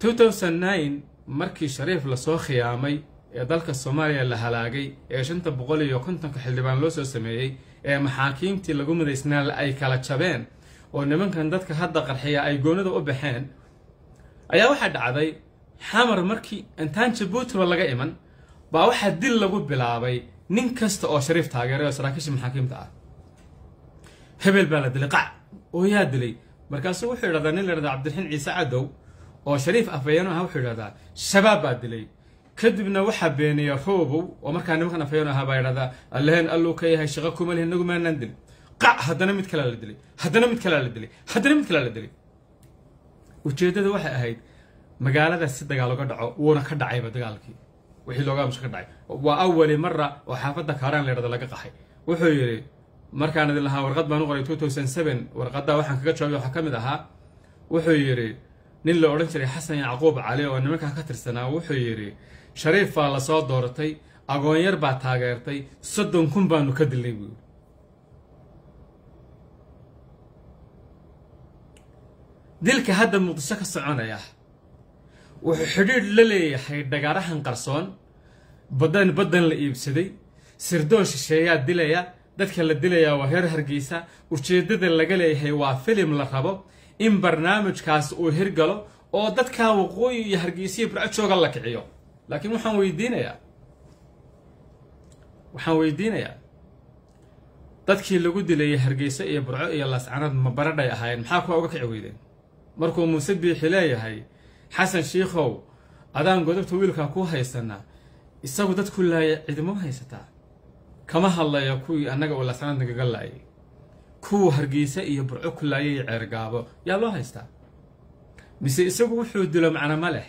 markii shariif lasoo khiyaamay ee dalka soomaaliya la halaagay ee shanta boqol iyo kontonka xildhibaan loo soo sameeyey ee maxaakiimtii lagu mudaysnaa ay kala jabeen oo nimankan dadka hadda qarxiya ay goonada u baxeen ayaa waxaa dhacday xamar markii intaan jabuutiba laga iman baa waxaa dil lagu bilaabay nin kasta oo shariif taageeray oo saraakiisha maxaakiimta ah hebel baa la dilay qac oo yaa dilay markaasuu wuxuu idhahdaa nin la idhahda cabdiraxiin ciise cadow oo shariif afhayeen aha wuxuu yidhahdaa shabaab baa dilay kadibna waxaa beeneeya roobow oo markaa nimankan afhayeen ahaa baa yidhahdaa allaheen alluu ka yahay shaqo kuma lihin inagu maanaan dilin qac haddana mid kalaa la dilay haddana mid kalaa la dilay haddana mid kalaa la dilay ujeeddada waxay ahayd magaaladaas si dagaal uga dhaco wuuna ka dhacayba dagaalkii wixii looga amuso ka dhacay waa awali mara oo xaafadda karaan la yidhahda laga qaxay wuxuu yidhi markaan idin lahaa warqad baan u qoray two thousand seven warqaddaa waxaan kaga jawaabay waxaa ka mid ahaa wuxuu yidhi nin la odhan jiray xasan yacquub cali oo nimankaa ka tirsanaa wuxuu yidhi shariif baa lasoo dooratay agoonyar baa taageertay soddon kun baanu ka dilnay buu yidhi dilka hadda muqdisho ka soconaya wuxuu xidhiidh la leeyahay dhagaarahan qarsoon badan baddan la iibsaday sirdoon shisheeyaa dilaya dadka la dilayaa waa reer hargeysa ujeeddada laga leeyahay waa filim la rabo in barnaamijkaas uu hirgalo oo dadkaa waqooyi iyo hargeysiya burco jooga la kiciyo laakiin waxaan weydiinayaa waxaan weydiinayaa dadkii lagu dilayay hargeysa iyo burco iyo laascanad ma baradhay ahaayeen maxaa kuwa uga kici weydeen markuu muuse biixi leeyahay xasan shiikhow adaan godobta wiilkaa ku haysanaa isagu dadku laaya cidimo haysataa kama hadlaya kuwii annaga oo laascanad nagaga laayay kuwa hargeysa iyo burco ku ceergaabo yaa loo haystaa mise isagu wuxuu dilo macna ma leh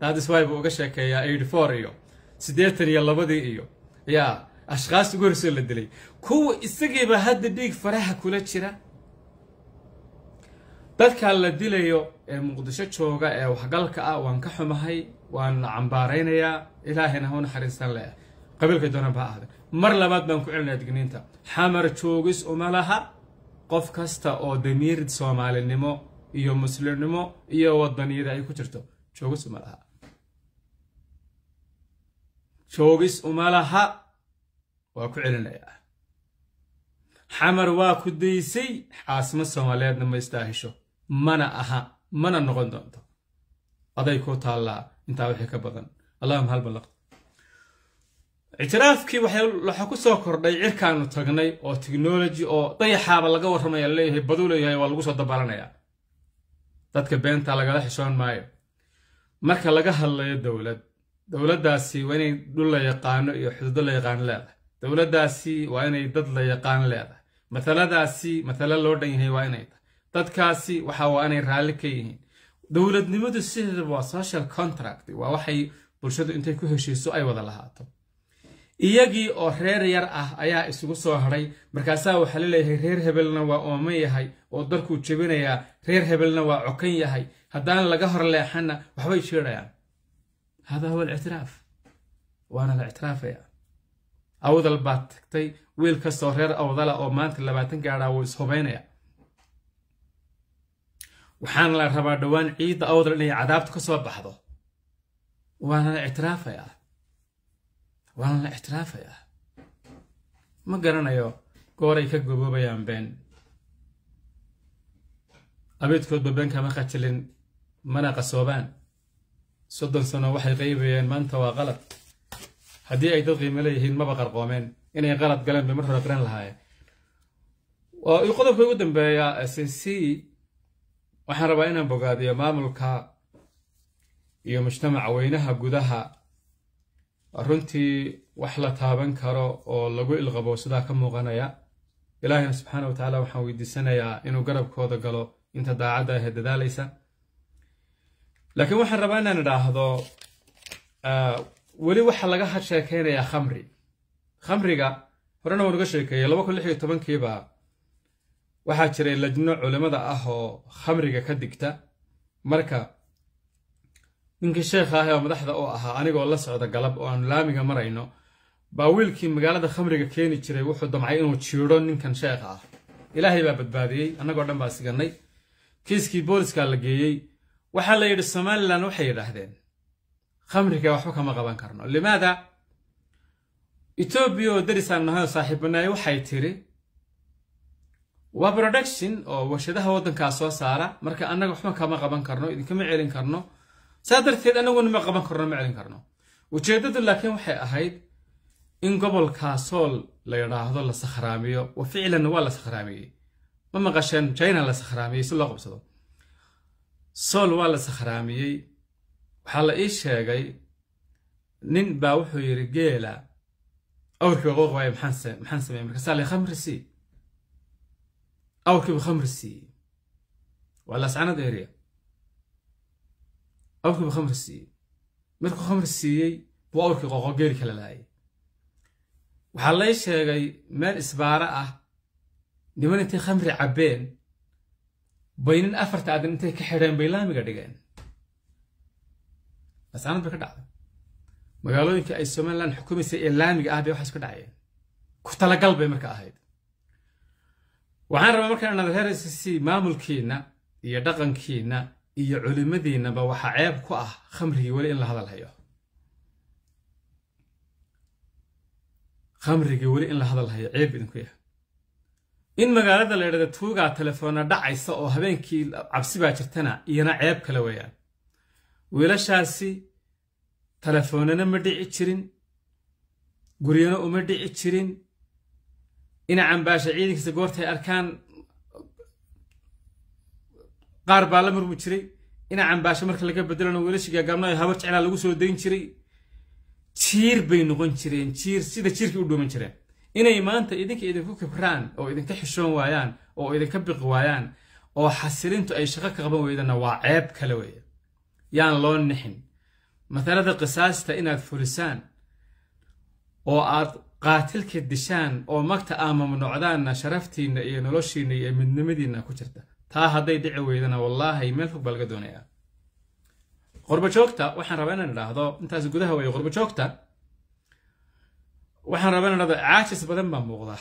daadiswaybu uga sheekeeyaa eighty four iyo siddeetan iyo labadii iyo yaa ashkaas ugu horsoo la dilay kuwa isagiiba hadda dhiig faraha kula jira dadkaa la dilayo ee muqdisho jooga ee waxgalka ah waan ka xumahay waan cambaaraynayaa ilaahayna ha u naxariistan leh qabiilka doona baa ahda mar labaad baan ku celinaya digniinta xamar joogis uma laha qof kasta oo damiir soomaalinimo iyo muslimnimo iyo wadaniyada ay ku jirto joogis uma laha joogis uma laha waa ku celinayaa xamar waa ku daysay caasimo soomaaliyeedna ma istaahisho mana aha mana noqon doonto aday ku taallaa intaa wixii ka badan allahuma halbalaqd ictiraafkii waxaa ku soo kordhay cirkaanu tagnay oo technology oo dayaxaaba laga warramaya laleeyahay baduu leeyahay waa lagu soo dabalanayaa dadka beenta lagala xishoon maayo marka laga hadlayo dowlad dowladdaasi waa inay dhul la yaqaano iyo xuduudo la yaqaano leedahay dowladdaasi waa inay dad la yaqaan leedahay mataladaasi matale loo dhan yahay waa inay tahay dadkaasi waxa waa inay raalli ka yihiin dowladnimadu sideedaba waa social contract waa waxay bulshadu intay ku heshiiso ay wada lahaato iyagii oo reer yar ah ayaa isugu soo hadhay markaasaa waxaa la leeyahay reer hebelna waa ooman yahay oo dalkuu jebinayaa reer hebelna waa cokan yahay haddaan laga hor leexana waxbay shiidhayaan hada huwa alictiraaf waana la ictiraafaya awdal baad tagtay wiil kastoo reer awdala oo maanta labaatan gaadhaa wuu ishubaynaya waxaana la rabaa dhowaan ciidda awdal inay cadaabtu ka soo baxdo waana la ictiraafayaa waana la ixtiraafayaa ma garanayo gooray ka goboobayaan been abeedkoodba been kama khatilin mana qasoobaan soddon sano waxay qaybayeen maanta waa qalad haddii ay dad qiimo leeyihiin maba qarqoomeen inay qalad galeen bay mar hore qiran lahaayeen qodobka ugu dambeeya c c waxaan rabaa inaan bogaadiyo maamulka iyo mujtamaca weynaha gudaha runtii wax la taaban karo oo lagu ilqabo sidaa ka muuqanaya ilaahina subxaana wa tacaala waxaan weydiisanayaa inuu garabkooda galo inta daacadda ahee dadaalaysa laakiin waxaan rabaa inaan idhaahdo ah, weli waxa laga had sheekaynayaa khamri khamriga horena waan uga sheekeeyey laba kun lix iyo tobankiiba waxaa jiray lajno culimmada ah oo khamriga ka digta marka ninkii sheekha ah oo madaxda u ahaa anigoo la socda galab oo aanu laamiga marayno baa wiilkii magaalada khamriga keeni jiray wuxuu damcay inuu jiidho ninkan sheekha ah ilaahay baa badbaadiyey annagoo dhan baa sigannay kiiskii booliiskaa la geeyey waxaa la yidhi somalilan waxay yidhaahdeen khamriga waxba kama qaban karno limaada etoobiya oo deris nahay oo saaxiibbanaay waxay tidhi waa production oo warshadaha waddankaa soo saara marka annaga waxba kama qaban karno idinkama celin karno saa darteed anaguna ma qaban karno ma celin karno ujeeddadu laakiin waxay ahayd in gobolkaa sool la yidhaahdo la sakhraamiyo wa ficlan waa la sakhraamiyey ma maqasheen china la sakhraamiyey si loo qabsado sool waa la sakhraamiyey waxaa la ii sheegay nin baa wuxuu yidhi geela awrkii waa qooq waaye maxaan maxaan sameeyey markaasaa le khamri sii awrkiibu khamri siiyey waa laascanada eriya buu khamri siiyey markuu khamri siiyey buu awrkii qoqogeeli kala laayay waxaa lay sheegay meel isbaaro ah niman intay khamri cabbeen bay nin afarta adin intay ka xidheen bay laamiga dhigeen asaanad bay ka dhacday magaalooyinkii ay somaliland xukumaysay ee laamiga ah bay waxaas ka dhacayeen ku talagal bay marka ahayd waxaan rabaa markaan nada reer s c maamulkiinna iyo dhaqankiina iyo culimmadiinnaba waxaa ceeb ku ah khamrigii weli in la hadalhayo khamrigii weli in la hadal hayo ceeb idinku yahay in magaalada la yidhahda tuugaa telefoona dhacaysa oo habeenkii cabsi baa jirtana iyana ceeb kale weeyaan wiilashaasi telefoonana ma dhici jirin guryana uma dhici jirin ina baasha ciidankiisa goortay arkaan qaar baa la murmi jiray ina cambaasho marka laga bedelona wiilashiga gaabno ee habar jeclaa lagu soo dayn jiray jiir bay noqon jireen jiir sida jiirkii u dhuuman jireen inay maanta idinka idinku kibraan oo idinka xishoon waayaan oo idinka biqi waayaan oo xasilintu ay shaqo ka qaban weydana waa ceeb kale weeye yaan loo nixin matalada qisaasta inaad fulisaan oo aad qaatilka dishaan oo magta aamamnocdaanna sharaftiinna iyo noloshiinna iyo midnimadiinna ku jirta taa hadday dhici weydana wallaahi meel fog baa laga doonayaa qurbajoogta waxaan rabaa inaan idhaahdo intaas gudaha weeye qurbajoogta waxaan rabaa inaan idhahdo caajis badan baa muuqda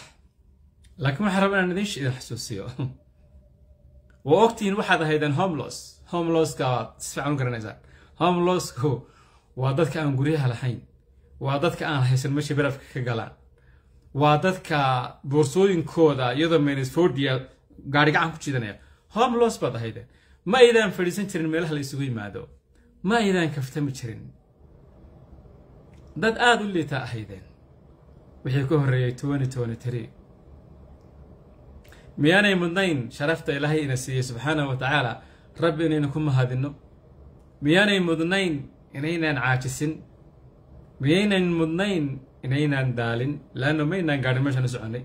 laakiin waxaan rabaa inaan idin idin waa ogtihiin waxaad ahaydeen homelos homeloska waad isfican u homelosku waa dadka aan guryaha lahayn waa dadka aan haysan meesha barafka ka galaan waa dadka boorsooyinkooda iyadoo menisfordia gaari gacan ku jidanaya homlos baad ahaydeen ma aydaan fadhiisan jirin meelaha la isugu yimaado ma aydaan kaftami jirin dad aada u liitaa ahaydeen wixii ku horreeyey tobani tobani tiri miyaanay mudnayn sharafta ilaahay ina siiyey subxaanahu wa rabbi inaynu ku mahadinno miyaanay mudnayn inaynaan caajisin miyaynan mudnayn inaynaan daalin laanno maynaan gaadhin meeshaan soconnay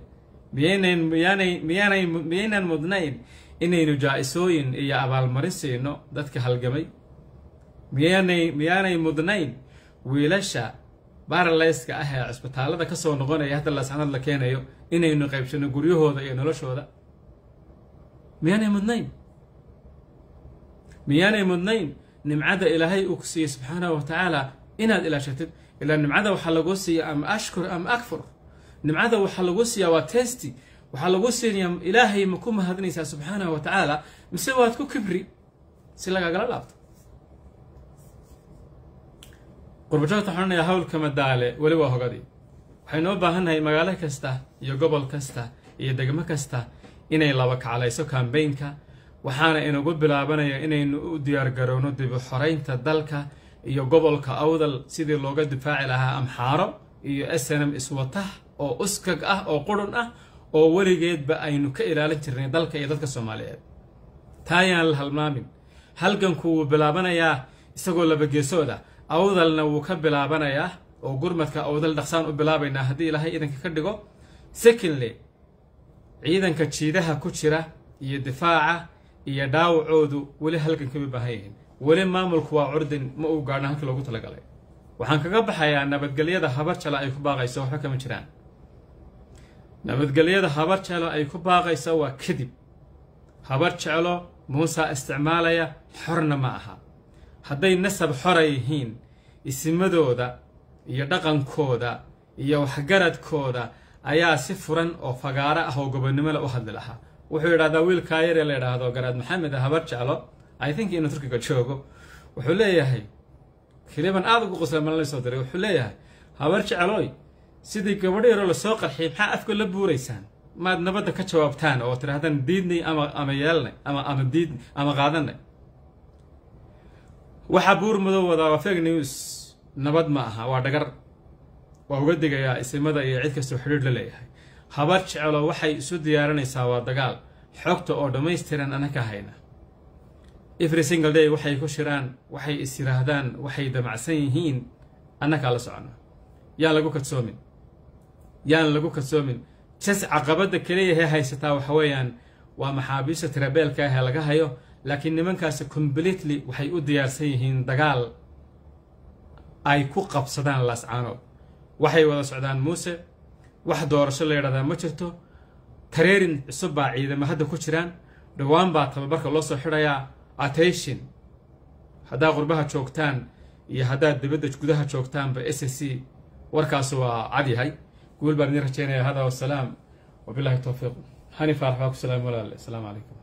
miyaynan miyaanay miyaanay miyaynaan mudnayn inaynu jaa-isooyin iyo abaalmarin siino dadka halgamay miyaanay miyaanay mudnayn wiilasha baaraleyska ah ee cisbitaallada ka soo noqonaya hadda laasxanad la keenayo inaynu qaybsano guryahooda iyo noloshooda miyaanay mudnayn miyaanay mudnayn nimcada ilaahay uu ku siiyey subxaanahu wa tacaala inaad ilaashatid ilaa nimcada waxaa laguu siiya ama ashkur ama akfur nimcada waxaa laguu siiyaa waa testi waxaa lagu siinayaa ilaahay ma ku mahadinaysaa subxaanahu wa tacaala mise waad ku kibri si lagaagala laabto qurbajoogta xodhanaya hawlka madaale weli waa hogadii waxaynoo baahannahay magaalo kasta iyo gobol kasta iyo degmo kasta inay laba kaclayso kambaynka waxaana inagu bilaabanaya inaynu u diyaargarowno dibu xoreynta dalka iyo gobolka awdal sidii looga difaaci lahaa amxaaro iyo s n m iswatah oo uskag ah oo qurun ah oo weligeedba aynu ka ilaalin jirnay dalka iyo dadka soomaaliyeed taayaan la halmaamin halganku wuu bilaabanayaa isagoo labageesooda awdalna wuu ka bilaabanayaa oo gurmadka awdal dhaqsaan u bilaabaynaa haddii ilaahay ciidanka ka dhigo secondly ciidanka jiidaha ku jira iyo difaaca iyo dhaawacoodu weli halgan kama baahan yihiin weli maamulku waa curdin ma uu gaadhan halkii loogu talagalay waxaan kaga baxayaa nabadgelyada habar jala ay ku baaqayso waxba kama jiraan nabadgelyada habar jeclo ay ku baaqayso waa kadib habar jeclo muusaa isticmaalaya xorna ma aha hadday nasab xora yihiin isimadooda iyo dhaqankooda iyo waxgaradkooda ayaa si furan oo fagaaro ah oo gobonnimola u hadli lahaa wuxuu yidhahdaa wiilkaa yaree la yidhaahdo garaad maxamed habar jeclo i think inuu turkiga joogo wuxuu leeyahay kiliban aad ugu qosla mala la soo diray wuxuu leeyahay habar jecloy sidai gabadho yaroo lasoo qarxiyay maxaa afka la buuraysaan maad nabadda ka jawaabtaan oo tidhaahdaan diidnay ama ama yeelanay ama ama diid ama qaadanay waxaa buur madow wadaa waa fake news nabad ma aha waa dhagar waa uga digayaa isimada iyo cid kastoo xidhiidh la leeyahay habar jecelo waxay isu diyaarinaysaa waa dagaal xogta oo dhammaystiran anaka hayna every single day waxay ku shiraan waxay is yidhaahdaan waxay damacsan yihiin annakaa la socono yaan lagu kadsoomin yaan lagu kasoomin jas caqabadda keliyahe haysataa waxa weeyaan waa maxaabiista tirabeelka ahee laga hayo laakiin nimankaasi completely waxay u diyaarsan yihiin dagaal ay ku qabsadaan laascaanood waxay wada socdaan muuse wax doorasho la yidhahdaa ma jirto tareerin cusub baa ciidamo hadda ku jiraan dhowaan baa tababarka loo soo xidhayaa attention haddaad qurbaha joogtaan iyo haddaad dibadda gudaha joogtaanba s c warkaasu waa cad yahay guul baan idin rajaynaya hada wasalaam wabilaahi towfiiq xani faarax baa ku salaamay walaale asalaamu calaykum